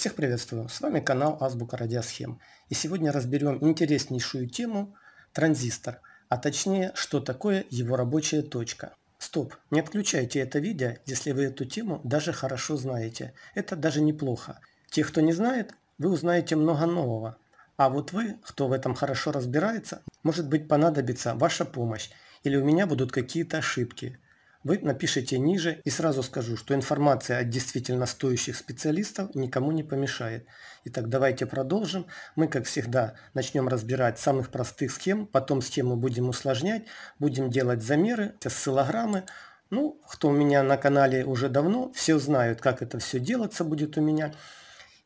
Всех приветствую, с вами канал Азбука Радиосхем. И сегодня разберем интереснейшую тему – транзистор, а точнее, что такое его рабочая точка. Стоп, не отключайте это видео, если вы эту тему даже хорошо знаете. Это даже неплохо. Те, кто не знает, вы узнаете много нового. А вот вы, кто в этом хорошо разбирается, может быть понадобится ваша помощь или у меня будут какие-то ошибки – вы напишите ниже и сразу скажу, что информация от действительно стоящих специалистов никому не помешает. Итак, давайте продолжим. Мы, как всегда, начнем разбирать самых простых схем, потом схему будем усложнять, будем делать замеры, осциллограммы. Ну, кто у меня на канале уже давно, все знают, как это все делаться будет у меня.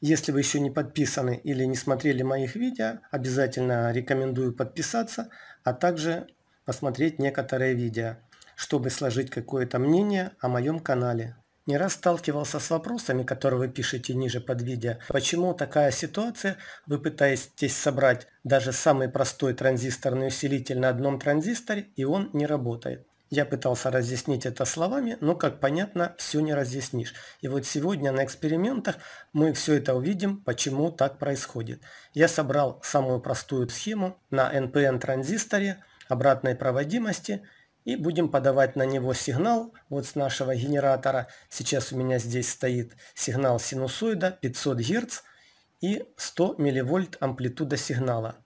Если вы еще не подписаны или не смотрели моих видео, обязательно рекомендую подписаться, а также посмотреть некоторые видео чтобы сложить какое-то мнение о моем канале. Не раз сталкивался с вопросами, которые вы пишете ниже под видео. Почему такая ситуация? Вы пытаетесь собрать даже самый простой транзисторный усилитель на одном транзисторе, и он не работает. Я пытался разъяснить это словами, но, как понятно, все не разъяснишь. И вот сегодня на экспериментах мы все это увидим, почему так происходит. Я собрал самую простую схему на NPN транзисторе обратной проводимости – и будем подавать на него сигнал вот с нашего генератора. Сейчас у меня здесь стоит сигнал синусоида 500 Гц и 100 мВ амплитуда сигнала.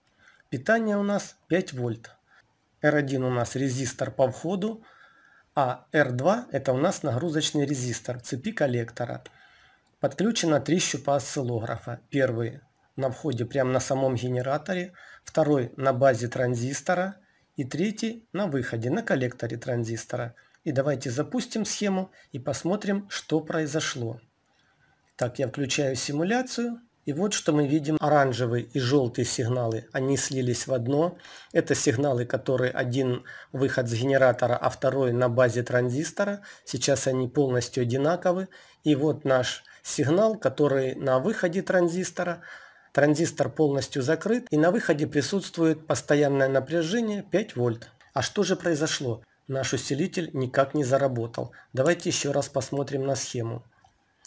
Питание у нас 5 вольт. R1 у нас резистор по входу, а R2 это у нас нагрузочный резистор цепи коллектора. Подключено три щупа осциллографа. Первый на входе прямо на самом генераторе, второй на базе транзистора – и третий на выходе на коллекторе транзистора. И давайте запустим схему и посмотрим, что произошло. Так, я включаю симуляцию. И вот что мы видим. оранжевые и желтые сигналы, они слились в одно. Это сигналы, которые один выход с генератора, а второй на базе транзистора. Сейчас они полностью одинаковы. И вот наш сигнал, который на выходе транзистора – Транзистор полностью закрыт и на выходе присутствует постоянное напряжение 5 вольт. А что же произошло? Наш усилитель никак не заработал. Давайте еще раз посмотрим на схему.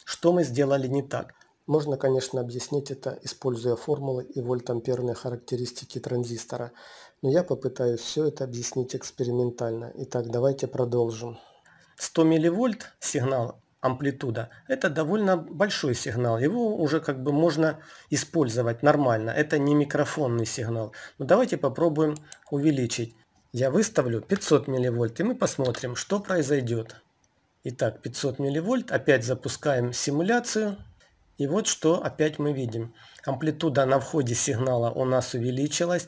Что мы сделали не так? Можно, конечно, объяснить это, используя формулы и вольтамперные характеристики транзистора, но я попытаюсь все это объяснить экспериментально. Итак, давайте продолжим. 100 милливольт сигнал амплитуда, это довольно большой сигнал. Его уже как бы можно использовать нормально. Это не микрофонный сигнал. Но давайте попробуем увеличить. Я выставлю 500 милливольт и мы посмотрим, что произойдет. Итак, 500 милливольт. Опять запускаем симуляцию. И вот что опять мы видим. Амплитуда на входе сигнала у нас увеличилась.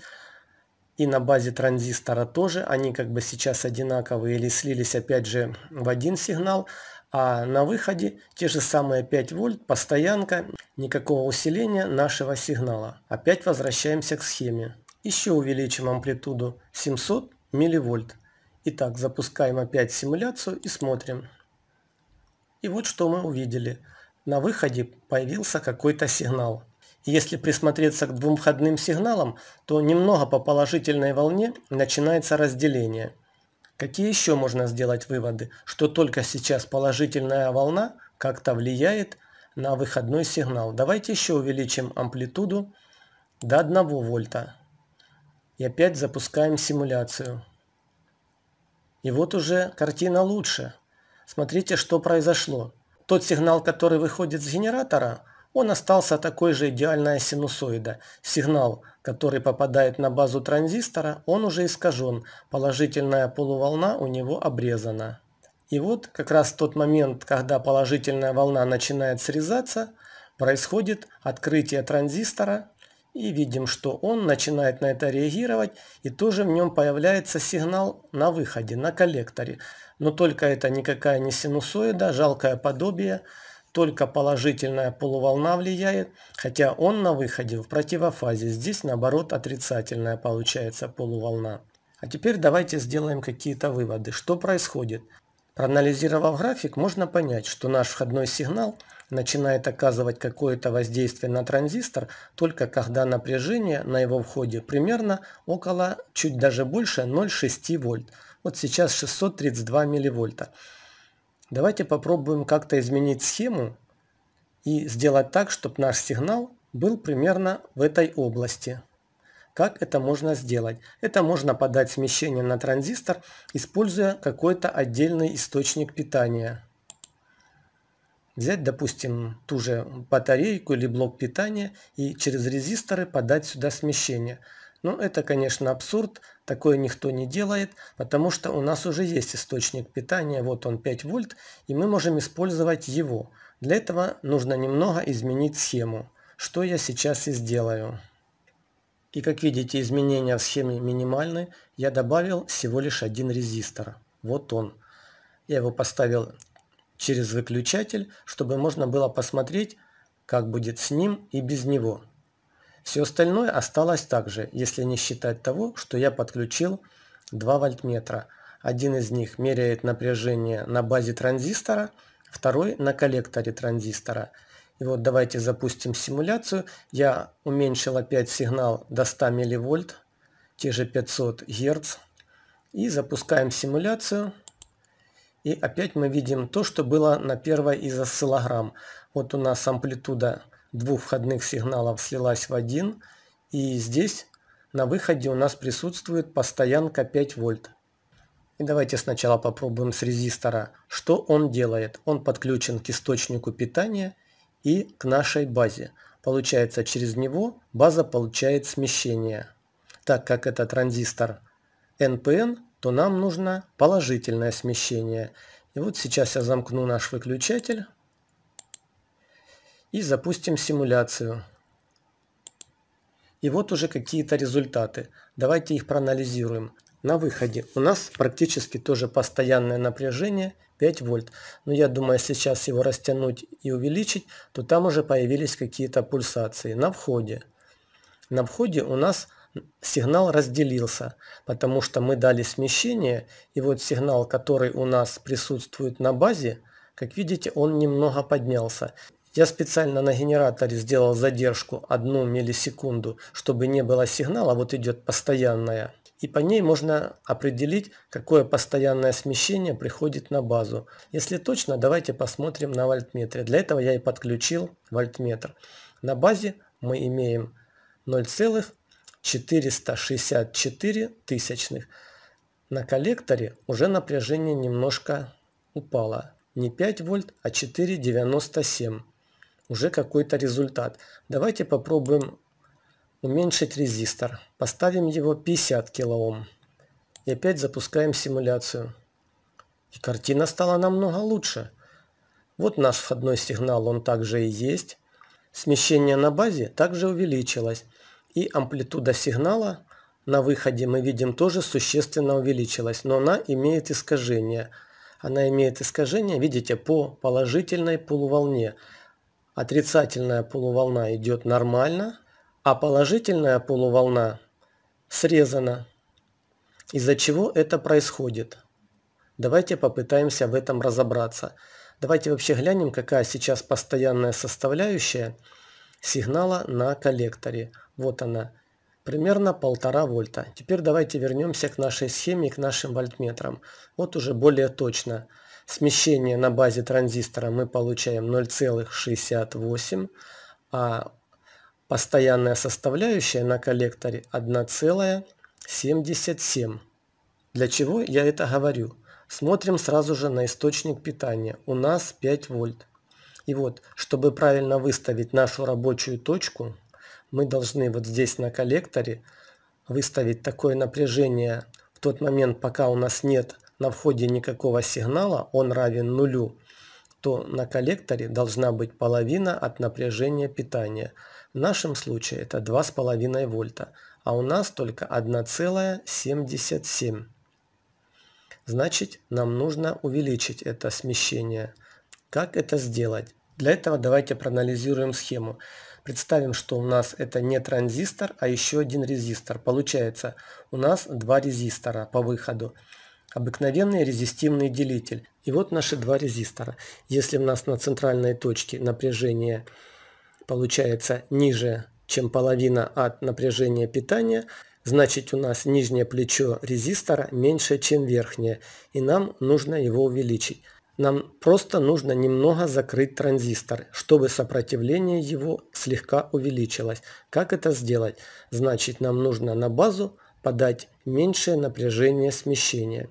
И на базе транзистора тоже. Они как бы сейчас одинаковые или слились опять же в один сигнал а на выходе те же самые 5 вольт, постоянка, никакого усиления нашего сигнала. Опять возвращаемся к схеме. Еще увеличим амплитуду 700 милливольт. Итак, запускаем опять симуляцию и смотрим. И вот что мы увидели. На выходе появился какой-то сигнал. Если присмотреться к двум входным сигналам, то немного по положительной волне начинается разделение – Какие еще можно сделать выводы, что только сейчас положительная волна как-то влияет на выходной сигнал? Давайте еще увеличим амплитуду до 1 вольта. И опять запускаем симуляцию. И вот уже картина лучше. Смотрите, что произошло. Тот сигнал, который выходит с генератора – он остался такой же идеальная синусоида. Сигнал, который попадает на базу транзистора, он уже искажен, положительная полуволна у него обрезана. И вот как раз тот момент, когда положительная волна начинает срезаться, происходит открытие транзистора, и видим, что он начинает на это реагировать, и тоже в нем появляется сигнал на выходе, на коллекторе. Но только это никакая не синусоида, жалкое подобие – только положительная полуволна влияет, хотя он на выходе в противофазе. Здесь, наоборот, отрицательная получается полуволна. А теперь давайте сделаем какие-то выводы. Что происходит? Проанализировав график, можно понять, что наш входной сигнал начинает оказывать какое-то воздействие на транзистор только когда напряжение на его входе примерно около чуть даже больше 0,6 вольт. Вот сейчас 632 милливольта. Давайте попробуем как-то изменить схему и сделать так, чтобы наш сигнал был примерно в этой области. Как это можно сделать? Это можно подать смещение на транзистор, используя какой-то отдельный источник питания. Взять, допустим, ту же батарейку или блок питания и через резисторы подать сюда смещение – но это, конечно, абсурд, такое никто не делает, потому что у нас уже есть источник питания, вот он 5 вольт, и мы можем использовать его. Для этого нужно немного изменить схему, что я сейчас и сделаю. И как видите, изменения в схеме минимальны, я добавил всего лишь один резистор. Вот он. Я его поставил через выключатель, чтобы можно было посмотреть, как будет с ним и без него. Все остальное осталось также, если не считать того, что я подключил два вольтметра. Один из них меряет напряжение на базе транзистора, второй на коллекторе транзистора. И вот давайте запустим симуляцию. Я уменьшил опять сигнал до 100 мV, те же 500 Гц. И запускаем симуляцию. И опять мы видим то, что было на первой из осциллограмм. Вот у нас амплитуда двух входных сигналов слилась в один, и здесь на выходе у нас присутствует постоянка 5 вольт. И давайте сначала попробуем с резистора. Что он делает? Он подключен к источнику питания и к нашей базе. Получается, через него база получает смещение. Так как это транзистор NPN, то нам нужно положительное смещение. И вот сейчас я замкну наш выключатель и запустим симуляцию. И вот уже какие-то результаты. Давайте их проанализируем. На выходе у нас практически тоже постоянное напряжение 5 вольт. Но я думаю, сейчас его растянуть и увеличить, то там уже появились какие-то пульсации. На входе. На входе у нас сигнал разделился, потому что мы дали смещение, и вот сигнал, который у нас присутствует на базе, как видите, он немного поднялся. Я специально на генераторе сделал задержку одну миллисекунду, чтобы не было сигнала, вот идет постоянная. И по ней можно определить, какое постоянное смещение приходит на базу. Если точно, давайте посмотрим на вольтметре. Для этого я и подключил вольтметр. На базе мы имеем 0,464 тысячных. На коллекторе уже напряжение немножко упало. Не 5 вольт, а 4,97 уже какой-то результат. Давайте попробуем уменьшить резистор. Поставим его 50 килоом И опять запускаем симуляцию. И картина стала намного лучше. Вот наш входной сигнал, он также и есть. Смещение на базе также увеличилось. И амплитуда сигнала на выходе мы видим тоже существенно увеличилась. Но она имеет искажение. Она имеет искажение, видите, по положительной полуволне отрицательная полуволна идет нормально, а положительная полуволна срезана. Из-за чего это происходит? Давайте попытаемся в этом разобраться. Давайте вообще глянем, какая сейчас постоянная составляющая сигнала на коллекторе. Вот она, примерно полтора вольта. Теперь давайте вернемся к нашей схеме, к нашим вольтметрам. Вот уже более точно смещение на базе транзистора мы получаем 0,68, а постоянная составляющая на коллекторе 1,77. Для чего я это говорю? Смотрим сразу же на источник питания. У нас 5 вольт. И вот, чтобы правильно выставить нашу рабочую точку, мы должны вот здесь на коллекторе выставить такое напряжение в тот момент, пока у нас нет на входе никакого сигнала, он равен нулю, то на коллекторе должна быть половина от напряжения питания. В нашем случае это 2,5 вольта, а у нас только 1,77. Значит, нам нужно увеличить это смещение. Как это сделать? Для этого давайте проанализируем схему. Представим, что у нас это не транзистор, а еще один резистор. Получается, у нас два резистора по выходу обыкновенный резистивный делитель. И вот наши два резистора. Если у нас на центральной точке напряжение получается ниже, чем половина от напряжения питания, значит у нас нижнее плечо резистора меньше, чем верхнее, и нам нужно его увеличить. Нам просто нужно немного закрыть транзистор, чтобы сопротивление его слегка увеличилось. Как это сделать? Значит, нам нужно на базу подать меньшее напряжение смещения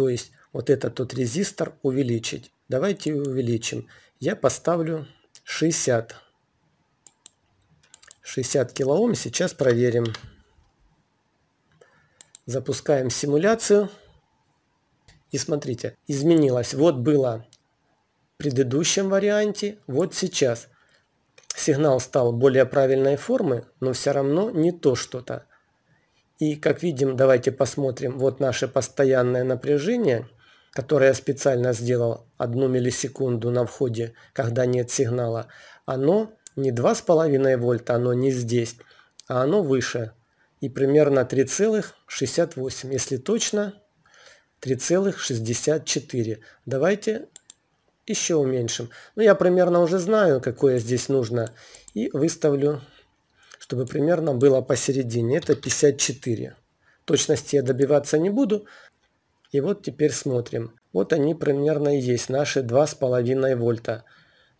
то есть вот этот вот резистор увеличить. Давайте увеличим. Я поставлю 60. 60 килоом. Сейчас проверим. Запускаем симуляцию. И смотрите, изменилось. Вот было в предыдущем варианте, вот сейчас. Сигнал стал более правильной формы, но все равно не то что-то. И как видим, давайте посмотрим, вот наше постоянное напряжение, которое я специально сделал одну миллисекунду на входе, когда нет сигнала, оно не 2,5 вольта, оно не здесь, а оно выше. И примерно 3,68, если точно, 3,64. Давайте еще уменьшим. Ну, я примерно уже знаю, какое здесь нужно. И выставлю чтобы примерно было посередине. Это 54. Точности я добиваться не буду. И вот теперь смотрим. Вот они примерно и есть наши 2,5 вольта.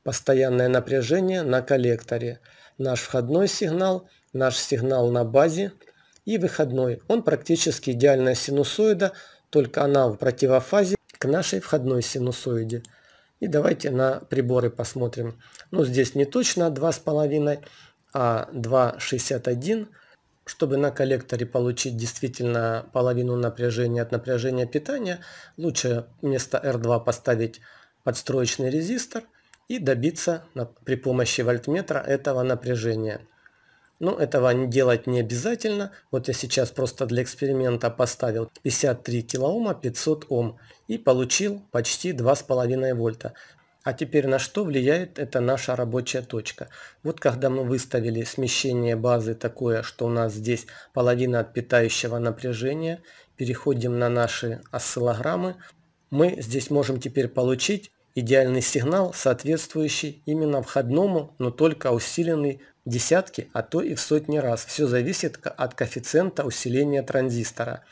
Постоянное напряжение на коллекторе. Наш входной сигнал, наш сигнал на базе и выходной. Он практически идеальная синусоида, только она в противофазе к нашей входной синусоиде. И давайте на приборы посмотрим. Ну, здесь не точно 2,5, а261, чтобы на коллекторе получить действительно половину напряжения от напряжения питания, лучше вместо R2 поставить подстроечный резистор и добиться при помощи вольтметра этого напряжения. Но этого делать не обязательно. Вот я сейчас просто для эксперимента поставил 53 килоома 500 Ом и получил почти 2,5 вольта. А теперь на что влияет эта наша рабочая точка? Вот когда мы выставили смещение базы такое, что у нас здесь половина от питающего напряжения, переходим на наши осциллограммы, мы здесь можем теперь получить идеальный сигнал, соответствующий именно входному, но только усиленный десятки, а то и в сотни раз. Все зависит от коэффициента усиления транзистора.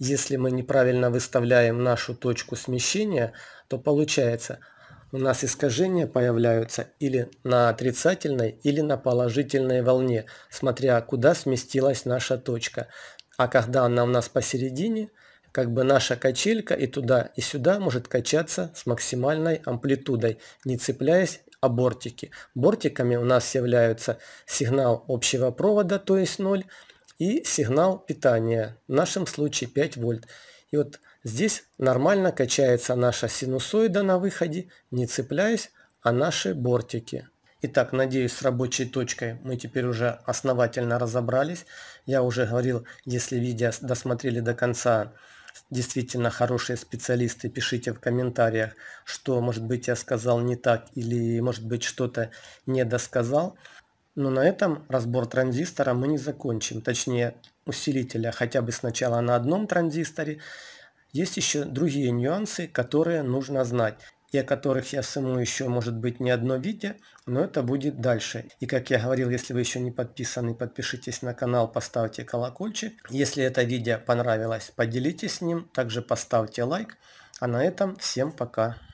Если мы неправильно выставляем нашу точку смещения, то получается – у нас искажения появляются или на отрицательной, или на положительной волне, смотря куда сместилась наша точка. А когда она у нас посередине, как бы наша качелька и туда, и сюда может качаться с максимальной амплитудой, не цепляясь о бортики. Бортиками у нас являются сигнал общего провода, то есть 0, и сигнал питания, в нашем случае 5 вольт. И вот Здесь нормально качается наша синусоида на выходе, не цепляясь а наши бортики. Итак, надеюсь, с рабочей точкой мы теперь уже основательно разобрались. Я уже говорил, если видео досмотрели до конца, действительно хорошие специалисты, пишите в комментариях, что, может быть, я сказал не так или, может быть, что-то не досказал. Но на этом разбор транзистора мы не закончим, точнее усилителя хотя бы сначала на одном транзисторе есть еще другие нюансы, которые нужно знать и о которых я сниму еще, может быть, не одно видео, но это будет дальше. И как я говорил, если вы еще не подписаны, подпишитесь на канал, поставьте колокольчик. Если это видео понравилось, поделитесь с ним, также поставьте лайк. А на этом всем пока.